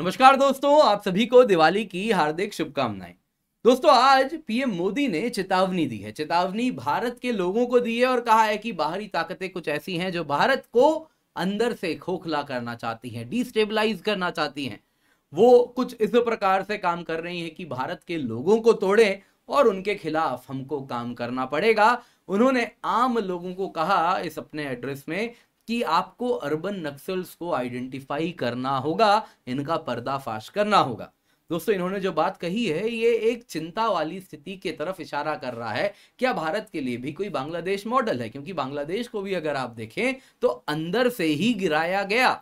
नमस्कार दोस्तों आप सभी को दिवाली की हार्दिक शुभकामनाएं दोस्तों आज पीएम मोदी ने चेतावनी दी है चेतावनी भारत के लोगों को दी है और कहा है कि बाहरी ताकतें कुछ ऐसी हैं जो भारत को अंदर से खोखला करना चाहती हैं डिस्टेबलाइज करना चाहती हैं वो कुछ इस प्रकार से काम कर रही है कि भारत के लोगों को तोड़े और उनके खिलाफ हमको काम करना पड़ेगा उन्होंने आम लोगों को कहा इस अपने एड्रेस में कि आपको अर्बन नक्सल्स को आइडेंटिफाई करना होगा इनका पर्दाफाश करना होगा दोस्तों इन्होंने जो बात कही है ये एक चिंता वाली स्थिति के तरफ इशारा कर रहा है क्या भारत के लिए भी कोई बांग्लादेश मॉडल है क्योंकि बांग्लादेश को भी अगर आप देखें तो अंदर से ही गिराया गया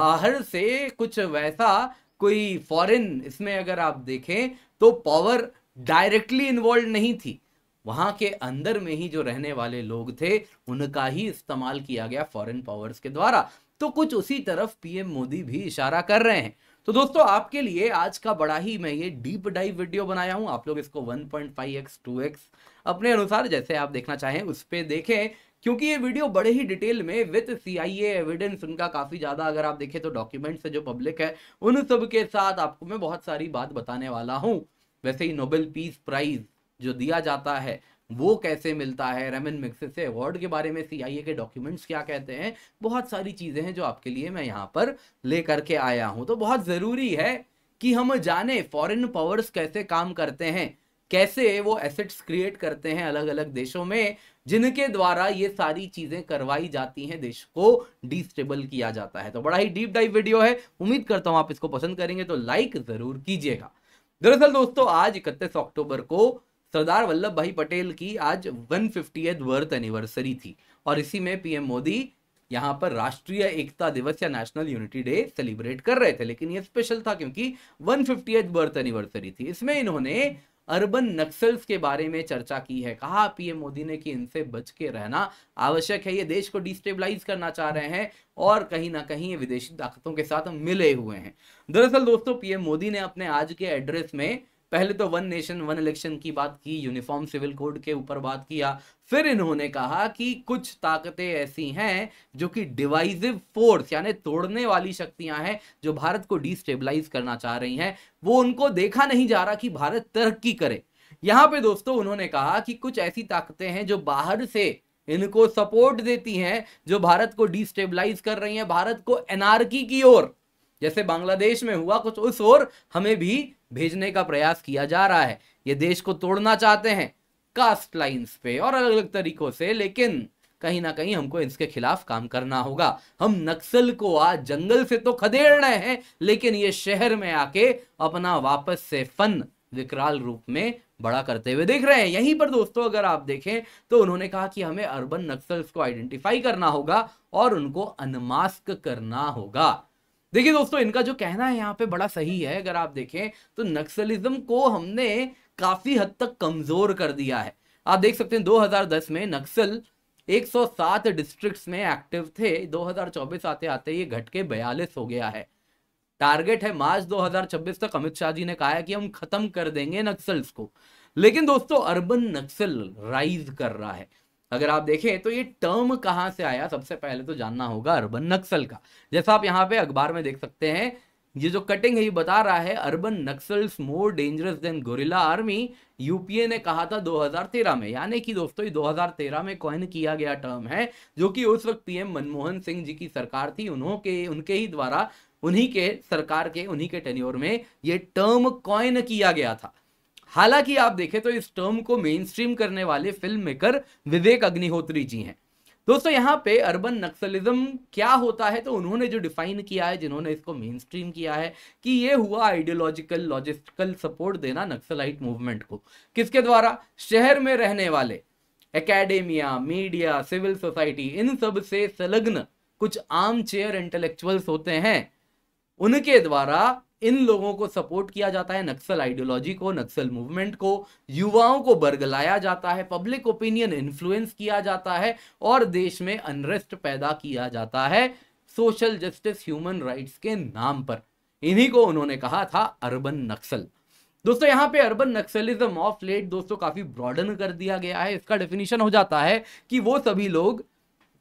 बाहर से कुछ वैसा कोई फॉरेन इसमें अगर आप देखें तो पावर डायरेक्टली इन्वॉल्व नहीं थी वहाँ के अंदर में ही जो रहने वाले लोग थे उनका ही इस्तेमाल किया गया फॉरेन पावर्स के द्वारा तो कुछ उसी तरफ पीएम मोदी भी इशारा कर रहे हैं तो दोस्तों आपके लिए आज का बड़ा ही मैं ये डीप डाइव वीडियो बनाया हूँ आप लोग इसको 1.5x 2x अपने अनुसार जैसे आप देखना चाहें उस पर देखें क्योंकि ये वीडियो बड़े ही डिटेल में विथ सीआईए एविडेंस उनका काफ़ी ज़्यादा अगर आप देखें तो डॉक्यूमेंट से जो पब्लिक है उन सब के साथ आपको मैं बहुत सारी बात बताने वाला हूँ वैसे ही नोबेल पीस प्राइज़ जो दिया जाता है वो कैसे मिलता है रेमन मिक्स से अवार्ड के बारे में सी के डॉक्यूमेंट्स क्या कहते हैं बहुत सारी चीज़ें हैं जो आपके लिए मैं यहाँ पर ले करके आया हूँ तो बहुत ज़रूरी है कि हम जाने फॉरेन पावर्स कैसे काम करते हैं कैसे वो एसेट्स क्रिएट करते हैं अलग अलग देशों में जिनके द्वारा ये सारी चीज़ें करवाई जाती हैं देश को डिस्टेबल किया जाता है तो बड़ा ही डीप डाइव वीडियो है उम्मीद करता हूँ आप इसको पसंद करेंगे तो लाइक ज़रूर कीजिएगा दरअसल दोस्तों आज इकतीस अक्टूबर को सरदार वल्लभ भाई पटेल की आज वन फिफ्टी बर्थ एनिवर्सरी थी और इसी में पीएम मोदी यहाँ पर राष्ट्रीय एकता दिवस या नेशनल यूनिटी डे सेलिब्रेट कर रहे थे लेकिन ये स्पेशल था क्योंकि वन फिफ्टी बर्थ एनिवर्सरी थी इसमें इन्होंने अर्बन नक्सल्स के बारे में चर्चा की है कहा पीएम मोदी ने कि इनसे बच के रहना आवश्यक है ये देश को डिस्टेबलाइज करना चाह रहे हैं और कहीं ना कहीं ये विदेशी ताकतों के साथ मिले हुए हैं दरअसल दोस्तों पीएम मोदी ने अपने आज के एड्रेस में पहले तो वन नेशन वन इलेक्शन की बात की यूनिफॉर्म सिविल कोड के ऊपर बात किया फिर इन्होंने कहा कि कुछ ताकतें ऐसी हैं जो कि डिवाइजिव फोर्स यानी तोड़ने वाली शक्तियां हैं जो भारत को डिस्टेबलाइज करना चाह रही हैं वो उनको देखा नहीं जा रहा कि भारत तरक्की करे यहाँ पे दोस्तों उन्होंने कहा कि कुछ ऐसी ताकतें हैं जो बाहर से इनको सपोर्ट देती हैं जो भारत को डिस्टेबलाइज कर रही हैं भारत को एनआरकी की ओर जैसे बांग्लादेश में हुआ कुछ उस ओर हमें भी भेजने का प्रयास किया जा रहा है ये देश को तोड़ना चाहते हैं कास्ट लाइंस पे और अलग अलग तरीकों से लेकिन कहीं ना कहीं हमको इसके खिलाफ काम करना होगा हम नक्सल को आज जंगल से तो खदेड़ रहे हैं लेकिन ये शहर में आके अपना वापस से फन विकराल रूप में बड़ा करते हुए देख रहे हैं यहीं पर दोस्तों अगर आप देखें तो उन्होंने कहा कि हमें अर्बन नक्सल्स को आइडेंटिफाई करना होगा और उनको अनमास्क करना होगा देखिए दोस्तों इनका जो कहना है यहाँ पे बड़ा सही है अगर आप देखें तो नक्सलिज्म को हमने काफी हद तक कमजोर कर दिया है आप देख सकते हैं 2010 में नक्सल 107 डिस्ट्रिक्ट्स में एक्टिव थे 2024 आते आते ये घट के बयालीस हो गया है टारगेट है मार्च 2026 तक अमित शाह जी ने कहा है कि हम खत्म कर देंगे नक्सल्स को लेकिन दोस्तों अर्बन नक्सल राइज कर रहा है अगर आप देखें तो ये टर्म कहाँ से आया सबसे पहले तो जानना होगा अर्बन नक्सल का जैसा आप यहाँ पे अखबार में देख सकते हैं ये जो कटिंग है ये बता रहा है urban Naxals more dangerous than guerrilla army UPA ने कहा था 2013 में यानी कि दोस्तों ये 2013 में कॉइन किया गया टर्म है जो कि उस वक्त पीएम मनमोहन सिंह जी की सरकार थी उन्हों के उनके ही द्वारा उन्हीं के सरकार के उन्हीं के टेन्योर में ये टर्म कॉइन किया गया था हालांकि आप देखें तो इस टर्म को मेन स्ट्रीम करने वाले फिल्म मेकर विवेक अग्निहोत्री जी हैं दोस्तों यहाँ पे अर्बन नक्सलिज्म क्या होता है तो उन्होंने जो डिफाइन किया है जिन्होंने इसको मेन स्ट्रीम किया है कि ये हुआ आइडियोलॉजिकल लॉजिस्टिकल सपोर्ट देना नक्सलाइट मूवमेंट को किसके द्वारा शहर में रहने वाले एकेडेमिया मीडिया सिविल सोसाइटी इन सब से संलग्न कुछ आम चेयर इंटेलेक्चुअल्स होते हैं उनके द्वारा इन लोगों को सपोर्ट किया जाता है नक्सल आइडियोलॉजी को नक्सल मूवमेंट को युवाओं को बरगलाया जाता है पब्लिक ओपिनियन इन्फ्लुएंस किया जाता है और देश में अनरेस्ट पैदा किया जाता है सोशल जस्टिस ह्यूमन राइट्स के नाम पर इन्हीं को उन्होंने कहा था अर्बन नक्सल दोस्तों यहाँ पे अर्बन नक्सलिज्म ऑफ लेट दोस्तों काफी ब्रॉडन कर दिया गया है इसका डेफिनेशन हो जाता है कि वो सभी लोग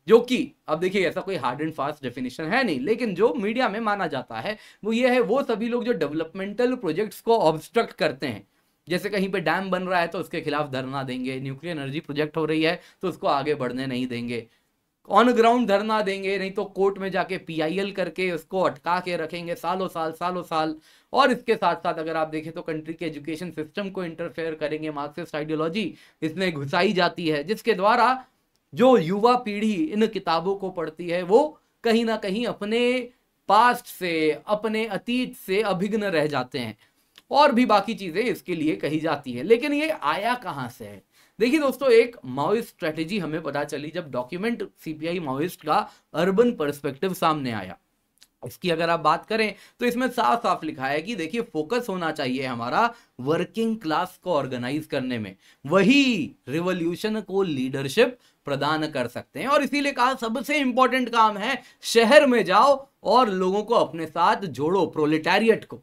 जो कि अब देखिए ऐसा कोई हार्ड एंड फास्ट डेफिनेशन है नहीं लेकिन जो मीडिया में माना जाता है वो ये है वो सभी लोग जो डेवलपमेंटल प्रोजेक्ट्स को ऑब्स्ट्रक्ट करते हैं जैसे कहीं पे डैम बन रहा है तो उसके खिलाफ धरना देंगे न्यूक्लियर एनर्जी प्रोजेक्ट हो रही है तो उसको आगे बढ़ने नहीं देंगे ऑन ग्राउंड धरना देंगे नहीं तो कोर्ट में जाके पीआईएल करके उसको अटका के रखेंगे सालों साल सालों साल और इसके साथ साथ अगर आप देखें तो कंट्री के एजुकेशन सिस्टम को इंटरफेयर करेंगे मार्क्सिस्ट आइडियोलॉजी इसमें घुसाई जाती है जिसके द्वारा जो युवा पीढ़ी इन किताबों को पढ़ती है वो कहीं ना कहीं अपने पास्ट से अपने अतीत से अभिघ्न रह जाते हैं और भी बाकी चीज़ें इसके लिए कही जाती है लेकिन ये आया कहाँ से है देखिए दोस्तों एक माओइस्ट स्ट्रेटेजी हमें पता चली जब डॉक्यूमेंट सीपीआई माओइस्ट का अर्बन पर्सपेक्टिव सामने आया इसकी अगर आप बात करें तो इसमें साफ साफ लिखा है कि देखिए फोकस होना चाहिए हमारा वर्किंग क्लास को ऑर्गेनाइज करने में वही रिवोल्यूशन को लीडरशिप प्रदान कर सकते हैं और इसीलिए कहा सबसे इंपॉर्टेंट काम है शहर में जाओ और लोगों को अपने साथ जोड़ो प्रोलेटेरिएट को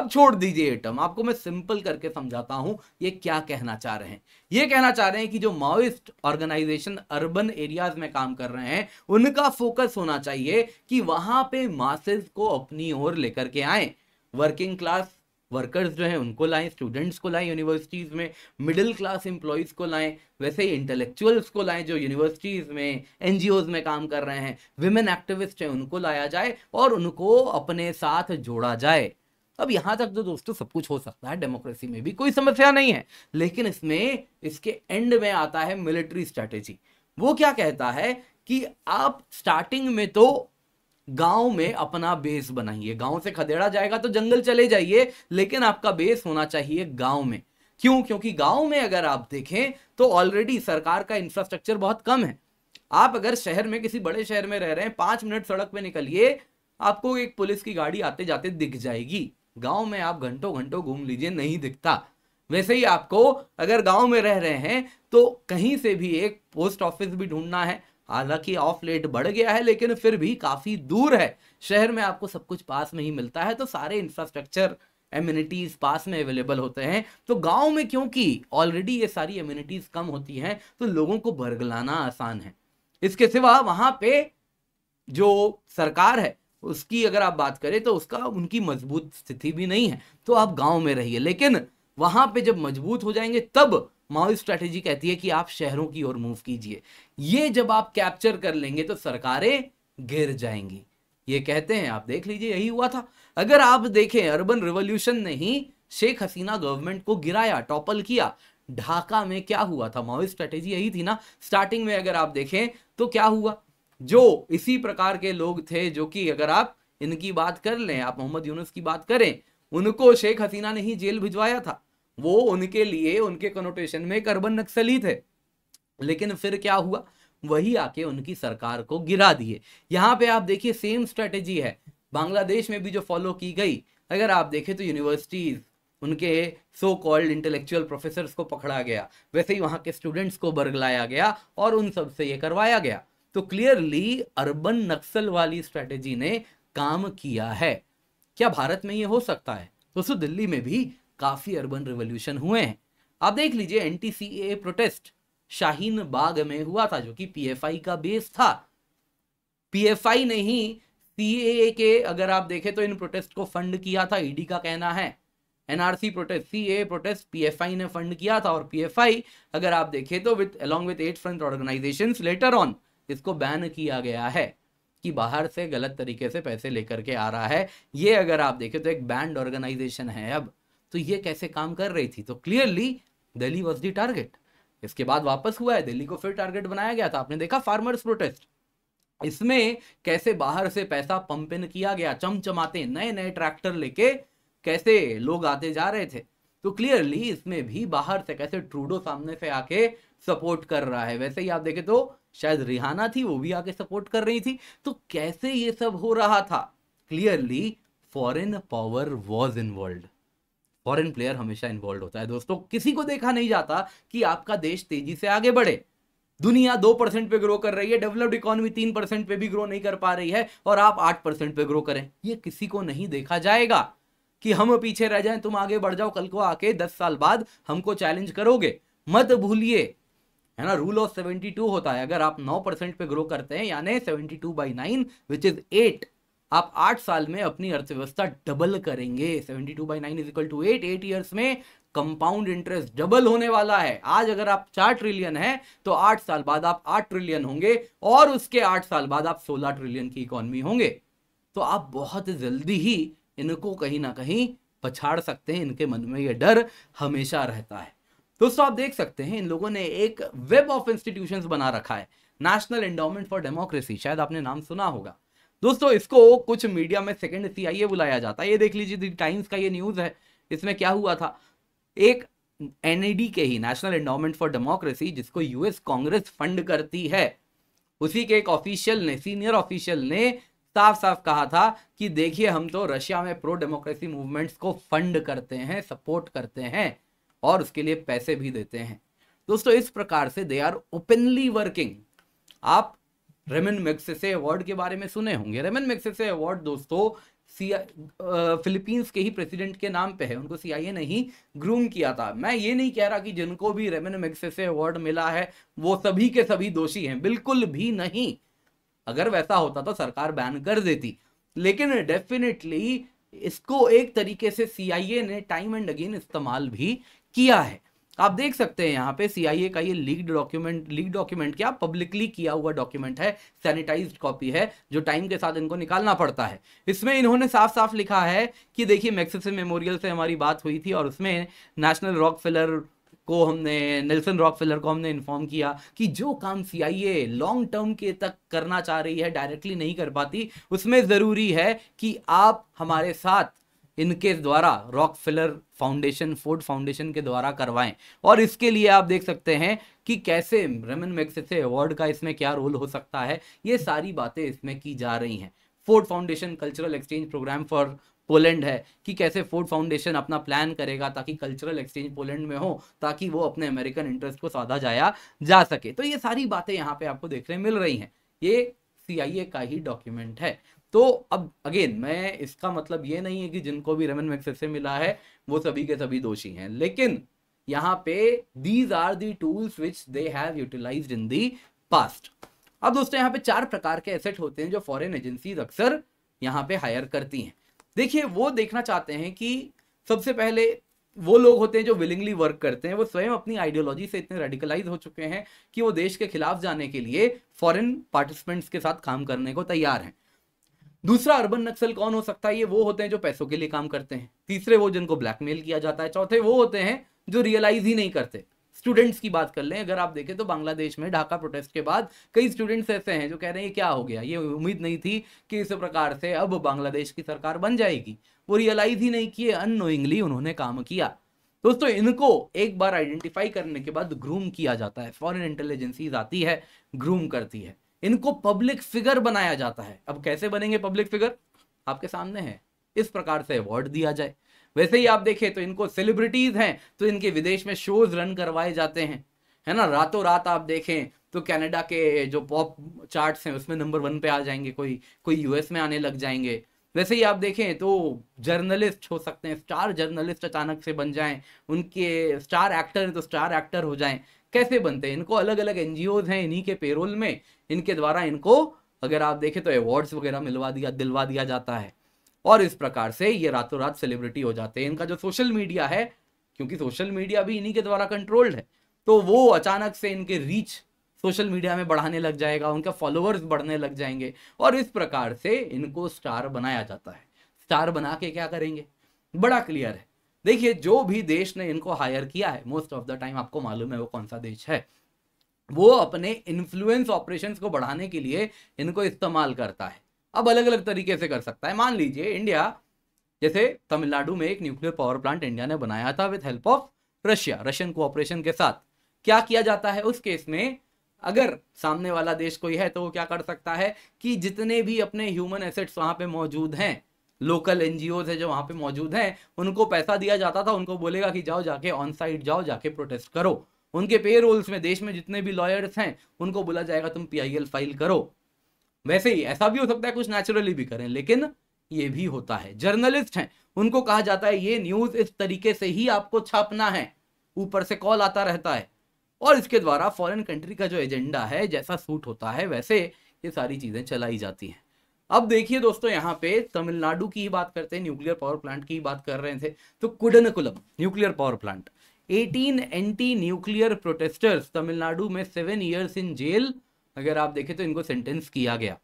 अब छोड़ दीजिए एटम आपको मैं सिंपल करके समझाता हूं ये क्या कहना चाह रहे हैं ये कहना चाह रहे हैं कि जो माओइस्ट ऑर्गेनाइजेशन अर्बन एरियाज में काम कर रहे हैं उनका फोकस होना चाहिए कि वहां पे मासेस को अपनी ओर लेकर के आए वर्किंग क्लास वर्कर्स जो हैं उनको लाएं स्टूडेंट्स को लाएं यूनिवर्सिटीज़ में मिडिल क्लास एम्प्लॉयज़ को लाएं वैसे ही इंटेलेक्चुअल्स को लाएं जो यूनिवर्सिटीज़ में एन में काम कर रहे हैं विमेन एक्टिविस्ट हैं उनको लाया जाए और उनको अपने साथ जोड़ा जाए अब यहाँ तक तो दोस्तों सब कुछ हो सकता है डेमोक्रेसी में भी कोई समस्या नहीं है लेकिन इसमें इसके एंड में आता है मिलिट्री स्ट्रैटेजी वो क्या कहता है कि आप स्टार्टिंग में तो गांव में अपना बेस बनाइए गांव से खदेड़ा जाएगा तो जंगल चले जाइए लेकिन आपका बेस होना चाहिए गांव में क्यों क्योंकि गांव में अगर आप देखें तो ऑलरेडी सरकार का इंफ्रास्ट्रक्चर बहुत कम है आप अगर शहर में किसी बड़े शहर में रह रहे हैं पांच मिनट सड़क पे निकलिए आपको एक पुलिस की गाड़ी आते जाते दिख जाएगी गांव में आप घंटों घंटों घूम लीजिए नहीं दिखता वैसे ही आपको अगर गांव में रह रहे हैं तो कहीं से भी एक पोस्ट ऑफिस भी ढूंढना है हालांकि ऑफ लेट बढ़ गया है लेकिन फिर भी काफ़ी दूर है शहर में आपको सब कुछ पास में ही मिलता है तो सारे इंफ्रास्ट्रक्चर एम्यूनिटीज़ पास में अवेलेबल होते हैं तो गांव में क्योंकि ऑलरेडी ये सारी एम्यूनिटीज़ कम होती हैं तो लोगों को बरगलाना आसान है इसके सिवा वहाँ पे जो सरकार है उसकी अगर आप बात करें तो उसका उनकी मजबूत स्थिति भी नहीं है तो आप गाँव में रहिए लेकिन वहाँ पर जब मजबूत हो जाएंगे तब माओ स्ट्रैटेजी कहती है कि आप शहरों की ओर मूव कीजिए ये जब आप कैप्चर कर लेंगे तो सरकारें गिर जाएंगी ये कहते हैं आप देख लीजिए यही हुआ था अगर आप देखें अर्बन रिवोल्यूशन ने ही शेख हसीना गवर्नमेंट को गिराया टॉपल किया ढाका में क्या हुआ था माओ स्ट्रेटेजी यही थी ना स्टार्टिंग में अगर आप देखें तो क्या हुआ जो इसी प्रकार के लोग थे जो कि अगर आप इनकी बात कर लें आप मोहम्मद यूनुस की बात करें उनको शेख हसीना ने ही जेल भिजवाया था वो उनके लिए उनके कनोटेशन में एक अर्बन नक्सली थे लेकिन फिर क्या हुआ वही आके उनकी सरकार को गिरा दिए यहाँ पे आप देखिए सेम स्ट्रेटेजी है बांग्लादेश में भी जो फॉलो की गई अगर आप देखें तो यूनिवर्सिटीज़ उनके सो कॉल्ड इंटेलेक्चुअल प्रोफेसर को पकड़ा गया वैसे ही वहां के स्टूडेंट्स को बरगलाया गया और उन सब से ये करवाया गया तो क्लियरली अर्बन नक्सल वाली स्ट्रेटेजी ने काम किया है क्या भारत में ये हो सकता है दोस्तों दिल्ली में भी काफ़ी अर्बन रिवोल्यूशन हुए हैं आप देख लीजिए एन प्रोटेस्ट शाहीन बाग में हुआ था जो कि पी का बेस था पी ने ही सीएए के अगर आप देखें तो इन प्रोटेस्ट को फंड किया था ईडी e का कहना है NRC protest CA protest P ने फंड किया था और पी अगर आप देखें तो with along with eight front organisation later on इसको बैन किया गया है कि बाहर से गलत तरीके से पैसे लेकर के आ रहा है ये अगर आप देखें तो एक बैंड ऑर्गेनाइजेशन है अब तो ये कैसे काम कर रही थी तो clearly Delhi was the target इसके बाद वापस हुआ है दिल्ली को फिर टारगेट बनाया गया था आपने देखा फार्मर्स प्रोटेस्ट इसमें कैसे बाहर से पैसा पंप इन किया गया चमचमाते नए नए ट्रैक्टर लेके कैसे लोग आते जा रहे थे तो क्लियरली इसमें भी बाहर से कैसे ट्रूडो सामने से आके सपोर्ट कर रहा है वैसे ही आप देखे तो शायद रिहाना थी वो भी आके सपोर्ट कर रही थी तो कैसे ये सब हो रहा था clearly foreign power was involve foreign player हमेशा इन्वॉल्व होता है दोस्तों किसी को देखा नहीं जाता कि आपका देश तेजी से आगे बढ़े दुनिया दो परसेंट पे ग्रो कर रही है डेवलप्ड इकोनॉमी तीन परसेंट पे भी ग्रो नहीं कर पा रही है और आप आठ परसेंट पे ग्रो करें ये किसी को नहीं देखा जाएगा कि हम पीछे रह जाएं तुम आगे बढ़ जाओ कल को आके दस साल बाद हमको चैलेंज करोगे मत भूलिए है ना रूल ऑफ सेवेंटी होता है अगर आप नौ परसेंट पे ग्रो करते हैं यानी seventy two by nine which is eight आप आठ साल में अपनी अर्थव्यवस्था डबल करेंगे seventy two by nine is equal to eight eight years में कंपाउंड इंटरेस्ट डबल होने वाला है आज अगर आप चार ट्रिलियन है तो आठ साल बाद आप आठ ट्रिलियन होंगे और उसके आठ साल बाद आप सोलह ट्रिलियन की इकोनॉमी होंगे तो आप बहुत जल्दी ही इनको कहीं ना कहीं पछाड़ सकते हैं इनके मन में यह डर हमेशा रहता है दोस्तों आप देख सकते हैं इन लोगों ने एक वेब ऑफ इंस्टीट्यूशंस बना रखा है नेशनल एंडाउमेंट फॉर डेमोक्रेसी शायद आपने नाम सुना होगा दोस्तों इसको कुछ मीडिया में सेकेंड सीआईए बुलाया जाता है ये देख लीजिए टाइम्स का ये न्यूज़ है इसमें क्या हुआ था एक एनईडी के ही नेशनल एंडोमेंट फॉर डेमोक्रेसी जिसको यूएस कांग्रेस फंड करती है उसी के एक ऑफिशियल ने सीनियर ऑफिशियल ने साफ साफ कहा था कि देखिए हम तो रशिया में प्रो डेमोक्रेसी मूवमेंट्स को फंड करते हैं सपोर्ट करते हैं और उसके लिए पैसे भी देते हैं दोस्तों इस प्रकार से दे आर ओपनली वर्किंग आप रेमन मैक्सेसे अवार्ड के बारे में सुने होंगे रेमन मैक्सेसे अवार्ड दोस्तों सी फिलीपींस के ही प्रेसिडेंट के नाम पे है उनको सीआईए ने ही ग्रूम किया था मैं ये नहीं कह रहा कि जिनको भी रेमन मैक्सेसे अवार्ड मिला है वो सभी के सभी दोषी हैं बिल्कुल भी नहीं अगर वैसा होता तो सरकार बैन कर देती लेकिन डेफिनेटली इसको एक तरीके से सीआईए ने टाइम एंड अगेन इस्तेमाल भी किया है आप देख सकते हैं यहाँ पे सीआईए का ये लीक डॉक्यूमेंट लीक डॉक्यूमेंट क्या पब्लिकली किया हुआ डॉक्यूमेंट है सैनिटाइज कॉपी है जो टाइम के साथ इनको निकालना पड़ता है इसमें इन्होंने साफ साफ लिखा है कि देखिए मैक्सिस मेमोरियल से हमारी बात हुई थी और उसमें नेशनल रॉक फिलर को हमने नेल्सन रॉक फिलर को हमने इन्फॉर्म किया कि जो काम सी आई ए लॉन्ग टर्म के तक करना चाह रही है डायरेक्टली नहीं कर पाती उसमें ज़रूरी है कि आप हमारे साथ इनके द्वारा Rockefeller Foundation Ford Foundation के द्वारा करवाएं और इसके लिए आप देख सकते हैं कि कैसे रमन मैक्सेसे अवार्ड का इसमें क्या रोल हो सकता है ये सारी बातें इसमें की जा रही हैं Ford Foundation cultural exchange programme for Poland है कि कैसे फोर्ड फाउंडेशन अपना प्लान करेगा ताकि कल्चरल एक्सचेंज पोलैंड में हो ताकि वो अपने अमेरिकन इंटरेस्ट को साधा जाया जा सके तो ये सारी बातें यहाँ पे आपको देखने मिल रही हैं ये सी का ही डॉक्यूमेंट है तो अब अगेन मैं इसका मतलब ये नहीं है कि जिनको भी मैक्स मैक्सेसे मिला है वो सभी के सभी दोषी हैं लेकिन यहाँ पे these are the tools which they have utilise in the past अब दोस्तों यहाँ पे चार प्रकार के एसेट होते हैं जो फॉरेन एजेंसीज अक्सर यहाँ पे हायर करती हैं देखिए वो देखना चाहते हैं कि सबसे पहले वो लोग होते हैं जो विलिंगली वर्क करते हैं वो स्वयं अपनी आइडियोलॉजी से इतने रेडिकलाइज हो चुके हैं कि वो देश के खिलाफ जाने के लिए फॉरेन पार्टिसिपेंट्स के साथ काम करने को तैयार हैं दूसरा अर्बन नक्सल कौन हो सकता है ये वो होते हैं जो पैसों के लिए काम करते हैं तीसरे वो जिनको ब्लैकमेल किया जाता है चौथे वो होते हैं जो रियलाइज ही नहीं करते स्टूडेंट्स की बात कर लें अगर आप देखें तो बांग्लादेश में ढाका प्रोटेस्ट के बाद कई स्टूडेंट्स ऐसे हैं जो कह रहे हैं क्या हो गया ये उम्मीद नहीं थी कि इस प्रकार से अब बांग्लादेश की सरकार बन जाएगी वो रियलाइज ही नहीं किए अनोइंगली उन्होंने काम किया दोस्तों इनको एक बार आइडेंटिफाई करने के बाद ग्रूम किया जाता है फॉरन इंटेलिजेंसीज आती है ग्रूम करती है इनको पब्लिक फिगर बनाया जाता है अब कैसे बनेंगे पब्लिक फिगर आपके सामने है इस प्रकार से अवार्ड दिया जाए वैसे ही आप देखें तो इनको सेलिब्रिटीज हैं तो इनके विदेश में शोज रन करवाए जाते हैं है ना रातों रात आप देखें तो कनाडा के जो पॉप चार्ट्स हैं उसमें नंबर वन पे आ जाएंगे कोई कोई यूएस में आने लग जाएंगे वैसे ही आप देखें तो जर्नलिस्ट हो सकते हैं स्टार जर्नलिस्ट अचानक से बन जाएं उनके स्टार एक्टर हैं तो स्टार एक्टर हो जाएं कैसे बनते हैं इनको अलग अलग एनजीओ हैं इन्हीं के पेरोल में इनके द्वारा इनको अगर आप देखें तो अवार्ड्स वगैरह मिलवा दिया दिलवा दिया जाता है और इस प्रकार से ये रातों रात सेलिब्रिटी हो जाते हैं इनका जो सोशल मीडिया है क्योंकि सोशल मीडिया भी इन्हीं के द्वारा कंट्रोल्ड है तो वो अचानक से इनके रीच सोशल मीडिया में बढ़ाने लग जाएगा उनका फॉलोअर्स बढ़ने लग जाएंगे और इस प्रकार से इनको स्टार बनाया जाता है स्टार बना के क्या करेंगे बड़ा क्लियर है देखिए जो भी देश ने इनको हायर किया है मोस्ट ऑफ द टाइम आपको मालूम है वो कौन सा देश है वो अपने इन्फ्लुएंस ऑपरेशंस को बढ़ाने के लिए इनको इस्तेमाल करता है अब अलग अलग तरीके से कर सकता है मान लीजिए इंडिया जैसे तमिलनाडु में एक न्यूक्लियर पावर प्लांट इंडिया ने बनाया था with help of Russia Russian cooperation के साथ क्या किया जाता है उस केस में अगर सामने वाला देश कोई है तो वो क्या कर सकता है कि जितने भी अपने ह्यूमन एसेट्स वहां पे मौजूद हैं लोकल एन है जो वहाँ पे मौजूद हैं उनको पैसा दिया जाता था उनको बोलेगा कि जाओ जाके ऑन साइड जाओ जाके प्रोटेस्ट करो उनके पे रोल्स में देश में जितने भी लॉयर्स हैं उनको बोला जाएगा तुम पी फाइल करो वैसे ही ऐसा भी हो सकता है कुछ नेचुरली भी करें लेकिन ये भी होता है जर्नलिस्ट हैं उनको कहा जाता है ये न्यूज इस तरीके से ही आपको छापना है ऊपर से कॉल आता रहता है और इसके द्वारा फॉरेन कंट्री का जो एजेंडा है जैसा सूट होता है वैसे ये सारी चीज़ें चलाई जाती हैं अब देखिए दोस्तों यहाँ पे तमिलनाडु की ही बात करते हैं न्यूक्लियर पावर प्लांट की बात कर रहे थे तो Kudankulam nuclear power plant 18 anti nuclear protesters Tamil Nadu में सेवन इयर्स इन जेल अगर आप देखें तो इनको सेंटेंस किया गया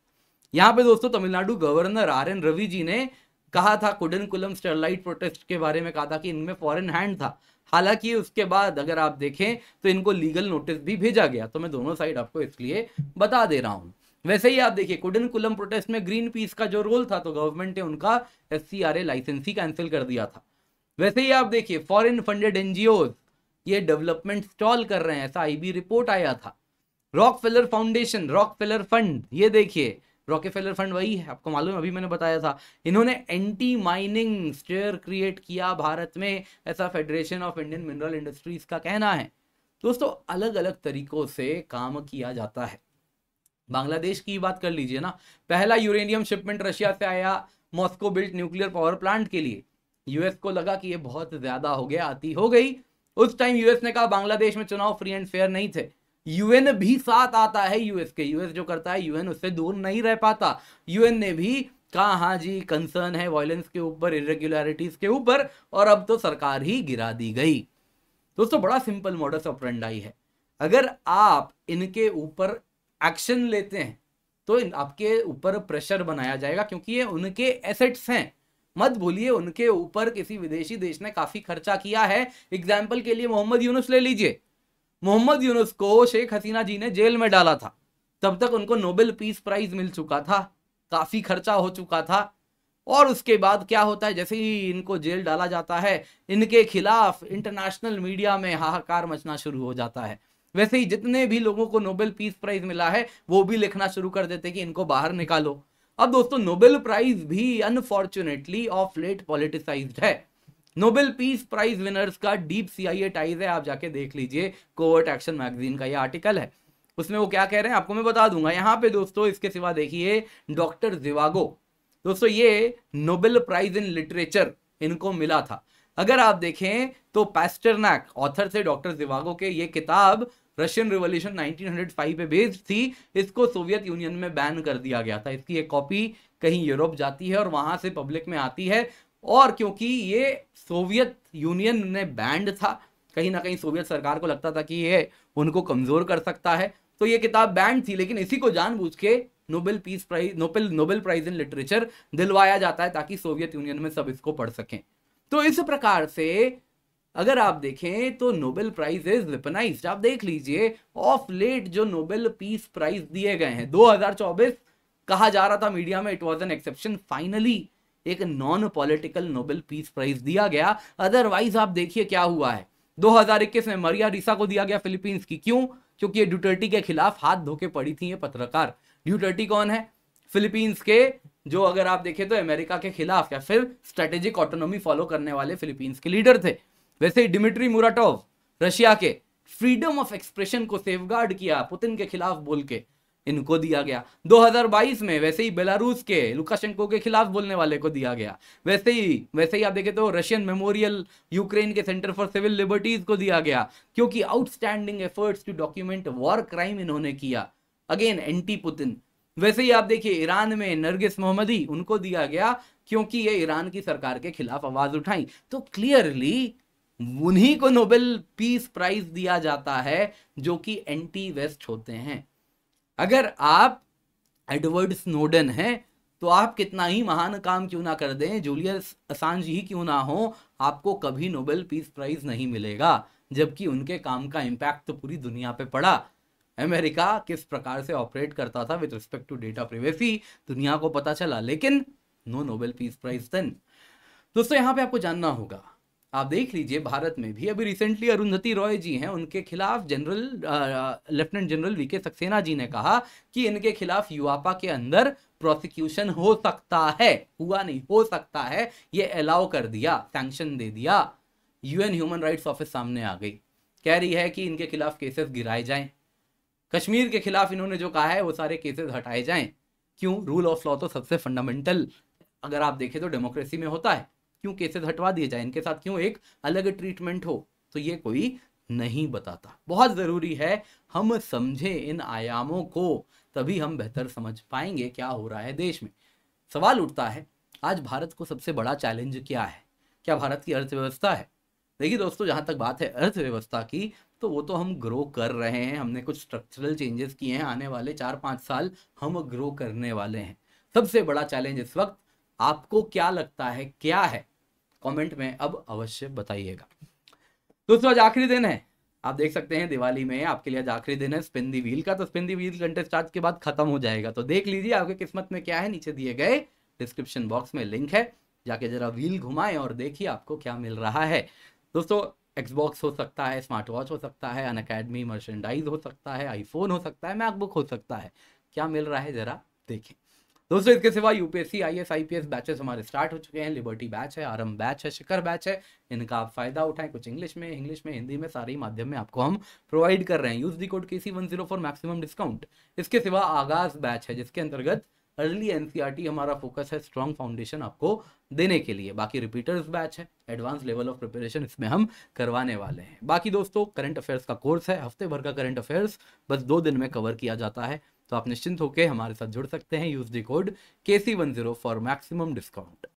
यहाँ पे दोस्तों Tamil Nadu governor R N Ravi ji ने कहा था कुडनकुलम स्टरलाइट प्रोटेस्ट के बारे में कहा था कि इनमें फॉरेन हैंड था हालांकि उसके बाद अगर आप देखें तो इनको लीगल नोटिस भी भेजा गया तो मैं दोनों साइड आपको इसलिए बता दे रहा हूँ वैसे ही आप देखिए कुडन कुलम प्रोटेस्ट में ग्रीन पीस का जो रोल था तो गवर्नमेंट ने उनका S C R A licence ही कैंसिल कर दिया था वैसे ही आप देखिए फॉरेन फंडेड एनजीओ ये डेवलपमेंट स्टॉल कर रहे हैं ऐसा आईबी रिपोर्ट आया था Rockefeller Foundation Rockefeller fund ये देखिए रॉके फेलर फंड वही है आपको मालूम अभी मैंने बताया था इन्होंने एंटी माइनिंग स्टेयर क्रिएट किया भारत में ऐसा Federation of Indian Mineral Industries का कहना है दोस्तों अलग अलग तरीकों से काम किया जाता है बांग्लादेश की बात कर लीजिए ना पहला यूरेनियम शिपमेंट रशिया से आया Moscow built nuclear power plant के लिए यूएस को लगा कि ये बहुत ज्यादा हो गया आती हो गई उस टाइम यूएस ने कहा बांग्लादेश में चुनाव फ्री एंड फेयर नहीं थे यूएन भी साथ आता है यूएस के यूएस जो करता है यूएन उससे दूर नहीं रह पाता यूएन ने भी कहा हाँ जी कंसर्न है वायलेंस के ऊपर इरेग्युलरिटीज के ऊपर और अब तो सरकार ही गिरा दी गई दोस्तों बड़ा सिंपल मॉडल ऑफ रंडाई है अगर आप इनके ऊपर एक्शन लेते हैं तो आपके ऊपर प्रेशर बनाया जाएगा क्योंकि ये उनके एसेट्स हैं मत भूलिए उनके ऊपर किसी विदेशी देश ने काफी खर्चा किया है एग्जाम्पल के लिए मोहम्मद यूनुस ले लीजिए मोहम्मद यूनुस को शेख हसीना जी ने जेल में डाला था तब तक उनको नोबेल पीस प्राइज मिल चुका था काफी खर्चा हो चुका था और उसके बाद क्या होता है जैसे ही इनको जेल डाला जाता है इनके खिलाफ इंटरनेशनल मीडिया में हाहाकार मचना शुरू हो जाता है वैसे ही जितने भी लोगों को नोबेल पीस प्राइज मिला है वो भी लिखना शुरू कर देते कि इनको बाहर निकालो अब दोस्तों नोबेल प्राइज भी अनफॉर्चुनेटली ऑफ लेट पॉलिटिसाइज्ड है नोबेल पीस प्राइज विनर्स का डीप सीआईए टाइज है आप जाके देख लीजिए कोवर्ट एक्शन मैगजीन का ये आर्टिकल है उसमें वो क्या कह रहे हैं आपको मैं बता दूंगा यहाँ पे दोस्तों इसके सिवा देखिए डॉक्टर जिवागो दोस्तों ये नोबेल प्राइज इन लिटरेचर इनको मिला था अगर आप देखें तो पैस्टरनैक ऑथर से डॉक्टर जिवागो के ये किताब रशियन रिवोल्यूशन 1905 पे बेस्ड थी इसको सोवियत यूनियन में बैन कर दिया गया था इसकी एक कॉपी कहीं यूरोप जाती है और वहां से पब्लिक में आती है और क्योंकि ये सोवियत यूनियन ने बैंड था कहीं ना कहीं सोवियत सरकार को लगता था कि ये उनको कमज़ोर कर सकता है तो ये किताब बैंड थी लेकिन इसी को जानबूझ के Nobel peace prize Nobel Nobel prize in literature दिलवाया जाता है ताकि सोवियत यूनियन में सब इसको पढ़ सकें तो इस प्रकार से अगर आप देखें तो नोबेल प्राइज इज वेपनाइज आप देख लीजिए ऑफ लेट जो नोबेल पीस प्राइज दिए गए हैं 2024 कहा जा रहा था मीडिया में it was an exception finally एक non political Nobel peace prize दिया गया अदरवाइज आप देखिए क्या हुआ है 2021 में मरिया रिसा को दिया गया फिलीपींस की क्यों क्योंकि ये ड्यूटर्टी के खिलाफ हाथ धोके पड़ी थी ये पत्रकार ड्यूटर्टी कौन है फिलीपींस के जो अगर आप देखें तो अमेरिका के खिलाफ या फिर स्ट्रेटेजिक ऑटोनॉमी फॉलो करने वाले फिलीपींस के लीडर थे वैसे ही डिमिट्री मुराटोव रशिया के फ्रीडम ऑफ एक्सप्रेशन को सेफगार्ड किया पुतिन के खिलाफ बोल के इनको दिया गया 2022 में वैसे ही बेलारूस के लुकाशेंको के खिलाफ बोलने वाले को दिया गया वैसे ही वैसे ही आप देखें तो रशियन मेमोरियल यूक्रेन के सेंटर फॉर सिविल लिबर्टीज को दिया गया क्योंकि outstanding efforts to document war crime इन्होंने किया अगेन एंटी पुतिन वैसे ही आप देखिए ईरान में नरगिस मोहम्मदी उनको दिया गया क्योंकि ये ईरान की सरकार के खिलाफ आवाज उठाई तो क्लियरली उन्हीं को नोबेल पीस प्राइज दिया जाता है जो कि एंटी वेस्ट होते हैं अगर आप एडवर्ड स्नोडन हैं तो आप कितना ही महान काम क्यों ना कर दें जूलियस असांज ही क्यों ना हो आपको कभी नोबेल पीस प्राइज नहीं मिलेगा जबकि उनके काम का इम्पैक्ट तो पूरी दुनिया पे पड़ा अमेरिका किस प्रकार से ऑपरेट करता था with respect to data privacy दुनिया को पता चला लेकिन no Nobel peace prize then दोस्तों यहाँ पे आपको जानना होगा आप देख लीजिए भारत में भी अभी रिसेंटली अरुंधति रॉय जी हैं उनके खिलाफ जनरल लेफ्टिनेंट जनरल वी के सक्सेना जी ने कहा कि इनके खिलाफ युवापा के अंदर प्रोसिक्यूशन हो सकता है हुआ नहीं हो सकता है ये अलाउ कर दिया सैंक्शन दे दिया यूएन ह्यूमन राइट्स ऑफिस सामने आ गई कह रही है कि इनके खिलाफ केसेस गिराए जाएं कश्मीर के खिलाफ इन्होंने जो कहा है वो सारे केसेस हटाए जाएं क्यों रूल ऑफ लॉ तो सबसे फंडामेंटल अगर आप देखें तो डेमोक्रेसी में होता है क्यों केसेस हटवा दिए जाए इनके साथ क्यों एक अलग ट्रीटमेंट हो तो ये कोई नहीं बताता बहुत ज़रूरी है हम समझें इन आयामों को तभी हम बेहतर समझ पाएंगे क्या हो रहा है देश में सवाल उठता है आज भारत को सबसे बड़ा चैलेंज क्या है क्या भारत की अर्थव्यवस्था है देखिए दोस्तों जहाँ तक बात है अर्थव्यवस्था की तो वो तो हम ग्रो कर रहे हैं हमने कुछ स्ट्रक्चरल चेंजेस किए हैं आने वाले चार पाँच साल हम ग्रो करने वाले हैं सबसे बड़ा चैलेंज इस वक्त आपको क्या लगता है क्या है कमेंट में अब अवश्य बताइएगा दोस्तों आज आखिरी दिन है आप देख सकते हैं दिवाली में आपके लिए आज आखिरी दिन है स्पिंदी व्हील का तो स्पिंदी व्हील कंटेस्ट आज के बाद खत्म हो जाएगा तो देख लीजिए आपके किस्मत में क्या है नीचे दिए गए डिस्क्रिप्शन बॉक्स में लिंक है जाके जरा व्हील घुमाएं और देखिए आपको क्या मिल रहा है दोस्तों एक्सबॉक्स हो सकता है स्मार्ट वॉच हो सकता है अन अकेडमी मर्चेंडाइज हो सकता है आईफोन हो सकता है मैकबुक हो सकता है क्या मिल रहा है जरा देखें दोस्तों इसके सिवा UPSC I S I P S batches हमारे स्टार्ट हो चुके हैं लिबर्टी बैच है आरम बैच है शिखर बैच है इनका आप फायदा उठाएं कुछ इंग्लिश में इंग्लिश में हिंदी में सारे माध्यम में आपको हम प्रोवाइड कर रहे हैं use the code K C one zero for maximum discount इसके सिवा आगाज बैच है जिसके अंतर्गत अर्ली एनसीईआरटी e हमारा फोकस है स्ट्रॉन्ग फाउंडेशन आपको देने के लिए बाकी रिपीटर्स बैच है एडवांस लेवल ऑफ प्रिपरेशन इसमें हम करवाने वाले हैं बाकी दोस्तों करंट अफेयर्स का कोर्स है हफ्ते भर का करंट अफेयर्स बस दो दिन में कवर किया जाता है तो आप निश्चिंत होकर हमारे साथ जुड़ सकते हैं use the code K C one zero for maximum discount